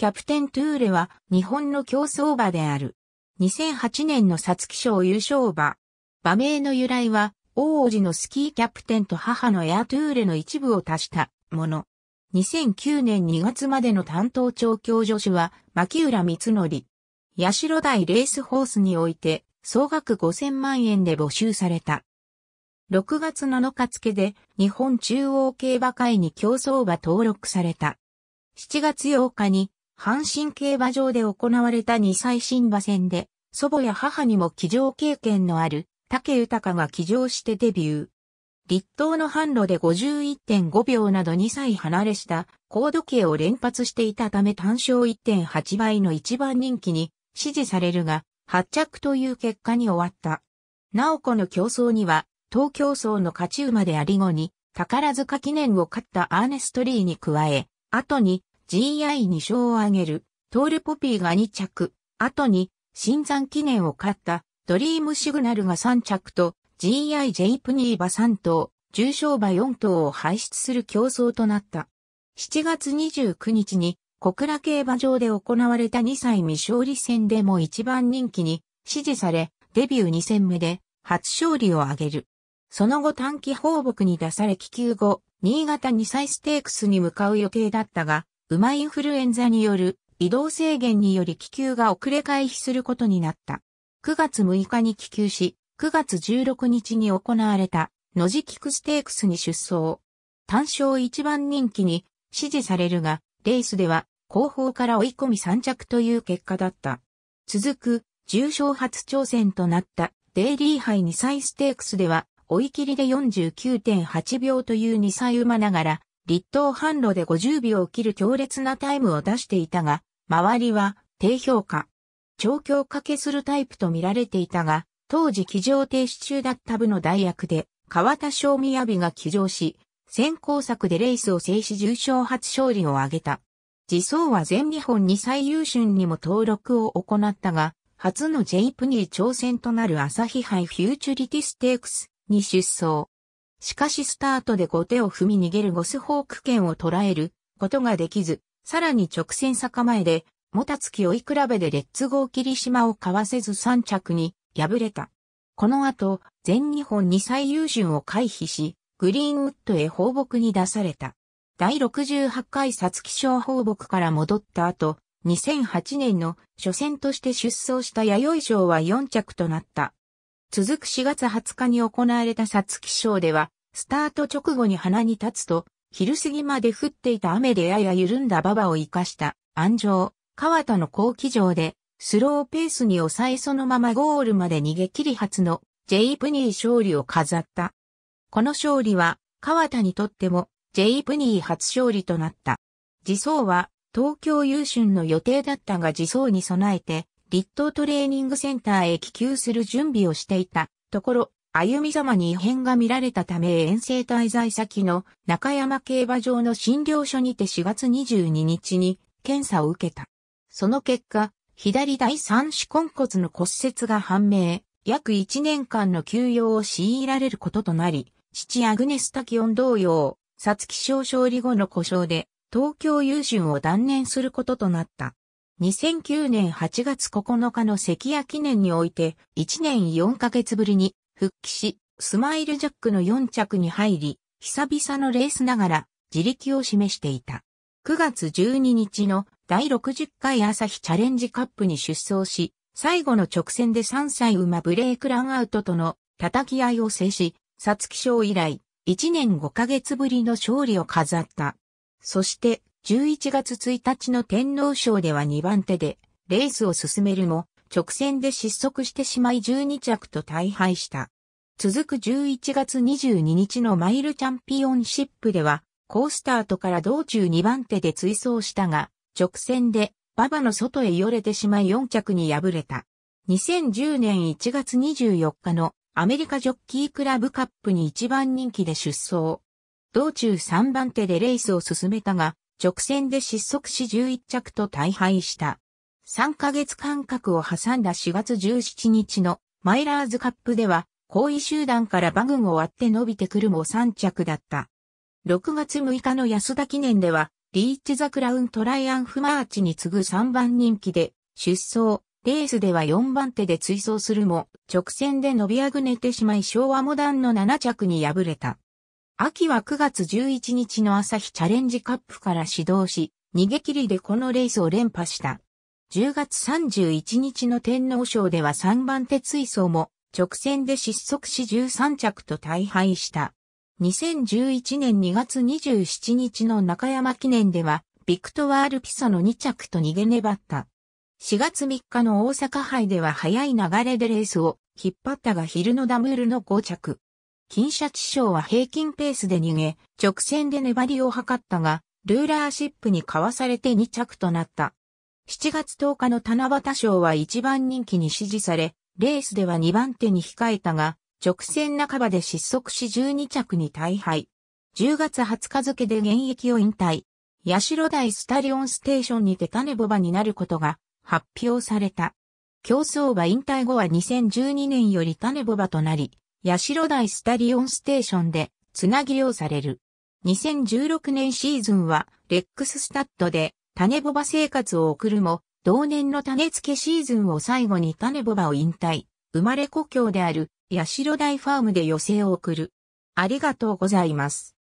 キャプテントゥーレは日本の競争馬である。2008年の皐月賞優勝馬。馬名の由来は、王子のスキーキャプテンと母のエアトゥーレの一部を足したもの。2009年2月までの担当調教助手は、牧浦光則。八代台レースホースにおいて、総額5000万円で募集された。6月7日付で、日本中央競馬会に競争馬登録された。7月8日に阪神競馬場で行われた2歳新馬戦で、祖母や母にも騎乗経験のある竹豊が騎乗してデビュー。立冬の販路で51.5秒など2歳離れした高度計を連発していたため単勝1.8倍の一番人気に支持されるが、発着という結果に終わった。なおこの競争には、東競争の勝ち馬であり後に、宝塚記念を勝ったアーネストリーに加え、後に GI2 勝を挙げる、トールポピーが2着、後に、新山記念を勝った、ドリームシグナルが3着と、GI ジェイプニーバ3頭、重賞馬4頭を排出する競争となった。7月29日に、小倉競馬場で行われた2歳未勝利戦でも一番人気に支持され、デビュー2戦目で初勝利を挙げる。その後短期放牧に出され気球後、新潟2歳ステークスに向かう予定だったが、馬インフルエンザによる移動制限により気球が遅れ回避することになった。9月6日に気球し、9月16日に行われたノジキクステークスに出走。単勝一番人気に支持されるが、レースでは後方から追い込み三着という結果だった。続く、重賞初挑戦となったデイリー杯2歳ステークスでは追い切りで49.8秒という2歳馬ながら立東販路で50秒を切る強烈なタイムを出していたが、周りは低評価。調教かけするタイプと見られていたが、当時騎乗停止中だった部の代役で、川田正宮美が騎乗し、先行策でレースを制し重賞初勝利を挙げた。自走は全日本に最優秀にも登録を行ったが、初の J プニー挑戦となる朝日杯フューチュリティステークスに出走。しかしスタートで後手を踏み逃げるゴスホーク剣を捉えることができず、さらに直線坂前で、もたつき追い比べでレッツゴー霧島をかわせず3着に敗れた。この後、全日本に最優秀を回避し、グリーンウッドへ放牧に出された。第68回サツキ賞放牧から戻った後、2008年の初戦として出走した弥生賞は4着となった。続く4月20日に行われた皐月賞では、スタート直後に鼻に立つと、昼過ぎまで降っていた雨でやや緩んだ馬場を生かした安城、川田の好期場で、スローペースに抑えそのままゴールまで逃げ切り初のジェイプニー勝利を飾った。この勝利は川田にとってもジェイプニー初勝利となった。自走は東京優春の予定だったが自走に備えて立東トレーニングセンターへ帰球する準備をしていたところ、歩み様に異変が見られたため遠征滞在先の中山競馬場の診療所にて4月22日に検査を受けた。その結果、左第三子根骨の骨折が判明、約1年間の休養を強いられることとなり、父アグネスタキオン同様、皐月賞勝利後の故障で、東京優春を断念することとなった。2009年8月9日の関谷記念において、1年4ヶ月ぶりに復帰し、スマイルジャックの4着に入り、久々のレースながら自力を示していた。9月12日の第60回朝日チャレンジカップに出走し、最後の直線で3歳馬ブレイクランアウトとの叩き合いを制し、皐月賞以来、1年5ヶ月ぶりの勝利を飾った。そして、11月1日の天皇賞では2番手で、レースを進めるも、直線で失速してしまい12着と大敗した。続く11月22日のマイルチャンピオンシップでは、ースタートから道中2番手で追走したが、直線で馬場の外へ寄れてしまい4着に敗れた。2010年1月24日のアメリカジョッキークラブカップに1番人気で出走。道中3番手でレースを進めたが、直線で失速し11着と大敗した。3ヶ月間隔を挟んだ4月17日のマイラーズカップでは、後位集団から馬群を割って伸びてくるも3着だった。6月6日の安田記念では、リーチザクラウントライアンフマーチに次ぐ3番人気で、出走、レースでは4番手で追走するも、直線で伸びあぐねてしまい昭和モダンの7着に敗れた。秋は9月11日の朝日チャレンジカップから始動し、逃げ切りでこのレースを連覇した。10月31日の天皇賞では3番手追走も直線で失速し13着と大敗した。2011年2月27日の中山記念では、ビクトワール・ピソの2着と逃げ粘った。4月3日の大阪杯では早い流れでレースを引っ張ったが昼のダムールの5着。金シャチ賞は平均ペースで逃げ、直線で粘りを図ったが、ルーラーシップにかわされて2着となった。7月10日の七夕賞は1番人気に支持され、レースでは2番手に控えたが、直線半ばで失速し12着に大敗。10月20日付で現役を引退。八代大スタリオンステーションにて種ボバになることが発表された。競争馬引退後は2012年より種ボバとなり、代台スタリオンステーションで、つなぎ用される。2016年シーズンは、レックススタッドで、種ボバ生活を送るも、同年の種付けシーズンを最後に種ボバを引退、生まれ故郷である、代台ファームで寄生を送る。ありがとうございます。